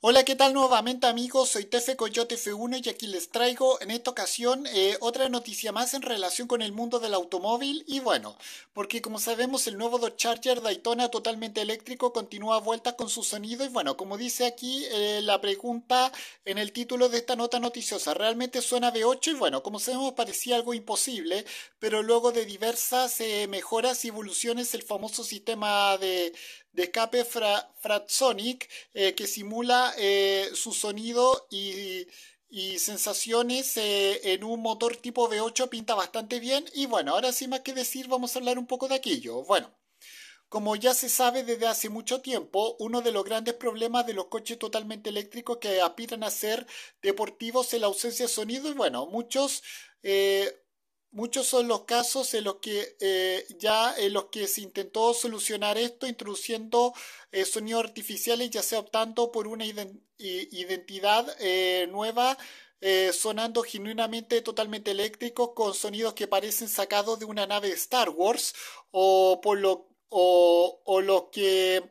Hola, ¿qué tal nuevamente amigos? Soy Tefe Coyote F1 y aquí les traigo en esta ocasión eh, otra noticia más en relación con el mundo del automóvil y bueno, porque como sabemos el nuevo Dodge Charger Daytona totalmente eléctrico continúa a vuelta con su sonido y bueno, como dice aquí eh, la pregunta en el título de esta nota noticiosa, ¿realmente suena V8? Y bueno, como sabemos parecía algo imposible, pero luego de diversas eh, mejoras y evoluciones el famoso sistema de, de escape Fratsonic eh, que simula eh, su sonido y, sensaciones eh, en un motor tipo V8 pinta bastante bien y bueno, ahora sin más que decir vamos a hablar un poco de aquello. Bueno, como ya se sabe desde hace mucho tiempo, uno de los grandes problemas de los coches totalmente eléctricos que aspiran a ser deportivos es la ausencia de sonido y bueno, muchos... Muchos son los casos en los que eh, ya en los que se intentó solucionar esto introduciendo eh, sonidos artificiales, ya sea optando por una identidad eh, nueva, sonando genuinamente totalmente eléctricos con sonidos que parecen sacados de una nave de Star Wars o por lo o, o los que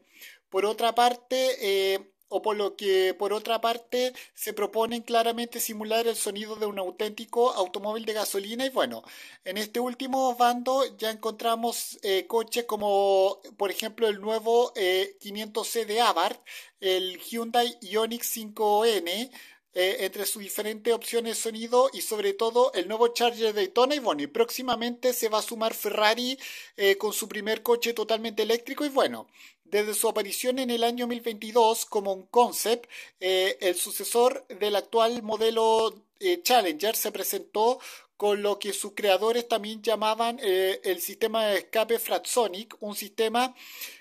por otra parte o por lo que por otra parte se proponen claramente simular el sonido de un auténtico automóvil de gasolina y bueno, en este último bando ya encontramos eh, coches como por ejemplo el nuevo 500C eh, de Abarth, el Hyundai Ioniq 5N, eh, entre sus diferentes opciones de sonido y sobre todo el nuevo Charger Daytona y bueno, próximamente se va a sumar Ferrari eh, con su primer coche totalmente eléctrico y bueno, desde su aparición en el año 2022 como un concept, eh, el sucesor del actual modelo Challenger se presentó con lo que sus creadores también llamaban eh, el sistema de escape Fratsonic, un sistema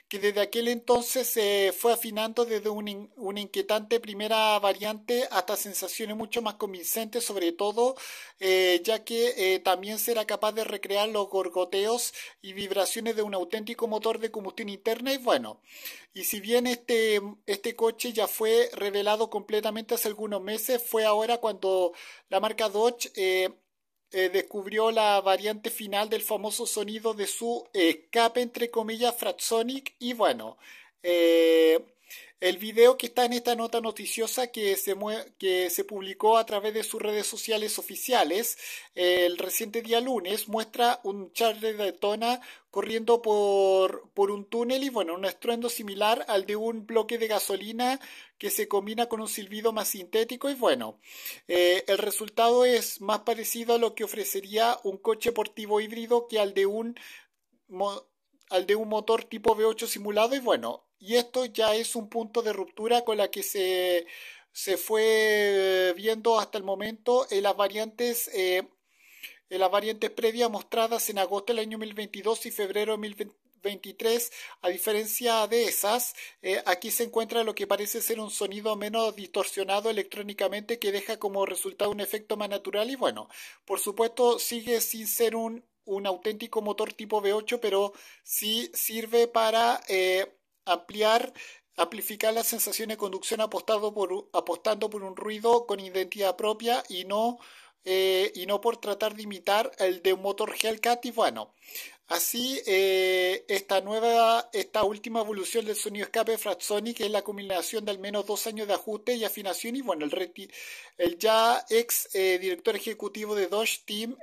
que desde aquel entonces se fue afinando desde una inquietante primera variante hasta sensaciones mucho más convincentes, sobre todo eh, ya que eh, también será capaz de recrear los gorgoteos y vibraciones de un auténtico motor de combustión interna y bueno, y si bien este, este coche ya fue revelado completamente hace algunos meses, fue ahora cuando la marca Dodge eh, descubrió la variante final del famoso sonido de su escape, entre comillas, Fratsonic, y bueno, eh, el video que está en esta nota noticiosa que se, que se, publicó a través de sus redes sociales oficiales eh, el reciente día lunes muestra un Charlie de Tona corriendo por, por un túnel y bueno, un estruendo similar al de un bloque de gasolina que se combina con un silbido más sintético y bueno, eh, el resultado es más parecido a lo que ofrecería un coche deportivo híbrido que al de un al de un motor tipo V8 simulado y bueno, y esto ya es un punto de ruptura con la que se, se fue viendo hasta el momento en las variantes. Eh, en las variantes previas mostradas en agosto del año 2022 y febrero de 2023, a diferencia de esas, eh, aquí se encuentra lo que parece ser un sonido menos distorsionado electrónicamente que deja como resultado un efecto más natural y bueno, por supuesto sigue sin ser un, un auténtico motor tipo V8, pero sí sirve para... Eh, ampliar, amplificar la sensación de conducción apostando por un ruido con identidad propia y no, eh, y no por tratar de imitar el de un motor Hellcat y bueno. Así, eh, esta nueva, esta última evolución del sonido escape Fratsonic es la culminación de al menos dos años de ajuste y afinación. Y bueno, el, el ya ex eh, director ejecutivo de Dodge Team,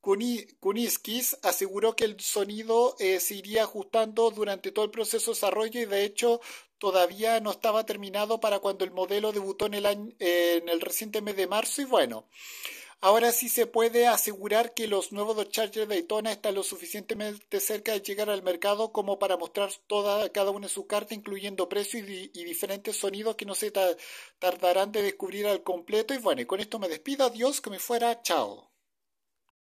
Kuniskis aseguró que el sonido eh, se iría ajustando durante todo el proceso de desarrollo y de hecho todavía no estaba terminado para cuando el modelo debutó en el, reciente mes de marzo y bueno, ahora sí se puede asegurar que los nuevos de Daytona están lo suficientemente cerca de llegar al mercado como para mostrar toda, cada una de sus cartas, incluyendo precios y, diferentes sonidos que no se tardarán de descubrir al completo y bueno, y con esto me despido, adiós, que me fuera, chao.